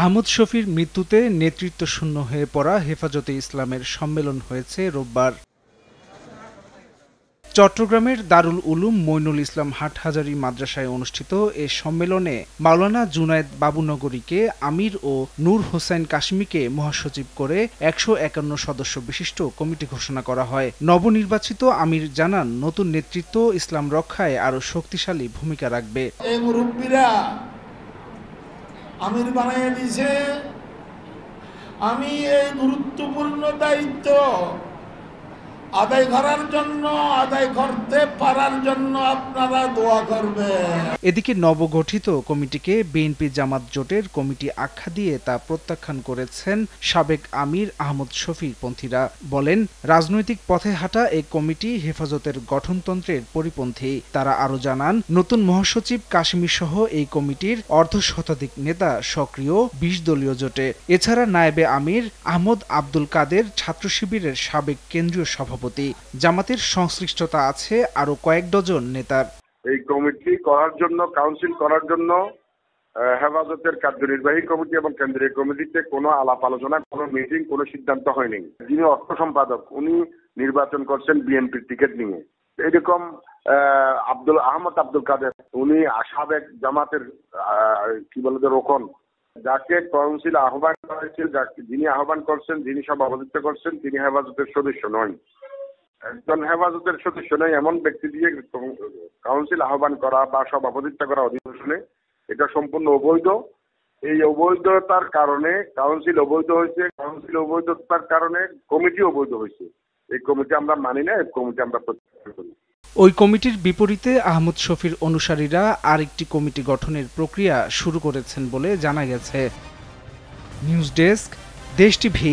আহমদ শফির মৃত্যুতে নেতৃত্ব শূন্য হয়ে পড়া হেফাজতে ইসলামের সম্মেলন হয়েছে রোববার চট্টগ্রামের দারুল উলুম মইনুল ইসলাম হাটহাজারী মাদ্রাসায় অনুষ্ঠিত এ সম্মেলনে মাওলানা জুনায়দ বাবুনগরীকে আমির ও নূর হোসেন কাশ্মীকে মহাসচিব করে একশো একান্ন সদস্য বিশিষ্ট কমিটি ঘোষণা করা হয় নবনির্বাচিত আমির জানান নতুন নেতৃত্ব ইসলাম রক্ষায় আরও শক্তিশালী ভূমিকা রাখবে আমির বানাইয়া দিছে আমি এই গুরুত্বপূর্ণ দায়িত্ব এদিকে নবগঠিত কমিটিকে বিএনপি জামাত জোটের কমিটি আখ্যা দিয়ে তা প্রত্যাখ্যান করেছেন সাবেক আমির আহমদ শফিক পন্থীরা বলেন রাজনৈতিক পথে হাঁটা এই কমিটি হেফাজতের গঠনতন্ত্রের পরিপন্থী তারা আরো জানান নতুন মহাসচিব কাশ্মীর সহ এই কমিটির অর্ধ শতাধিক নেতা সক্রিয় বিশ দলীয় জোটে এছাড়া নায়েবে আমির আহমদ আব্দুল কাদের ছাত্র শিবিরের সাবেক কেন্দ্রীয় সভাপতি সভাপতি জামাতের সংশ্লিষ্টতা আছে আরো কয়েক ডজন নেতার এই কমিটি করার জন্য কাউন্সিল করার জন্য হেফাজতের কার্যনির্বাহী কমিটি এবং কেন্দ্রীয় কমিটিতে কোনো আলাপ আলোচনা কোনো মিটিং কোনো সিদ্ধান্ত হয়নি যিনি অর্থ সম্পাদক উনি নির্বাচন করছেন বিএনপির টিকিট নিয়ে এরকম আব্দুল আহমদ আব্দুল কাদের উনি সাবেক জামাতের কি বলে রোকন যাকে কাউন্সিল আহ্বান করা হয়েছিল যিনি আহ্বান করছেন যিনি সব সভাপতিত্ব করছেন তিনি হেফাজতের সদস্য নন একজন হেফাজতের সদস্য নয় এমন ব্যক্তি দিয়ে কাউন্সিল আহ্বান করা বা সব সভাপতিত্ব করা অধিবেশনে এটা সম্পূর্ণ অবৈধ এই অবৈধতার কারণে কাউন্সিল অবৈধ হয়েছে কাউন্সিল অবৈধতার কারণে কমিটি অবৈধ হয়েছে এই কমিটি আমরা মানি না এই কমিটি আমরা প্রত্যাখ্যান করি ওই কমিটির বিপরীতে আহমদ শফির অনুসারীরা আরেকটি কমিটি গঠনের প্রক্রিয়া শুরু করেছেন বলে জানা গেছে নিউজ ডেস্ক দেশ টিভি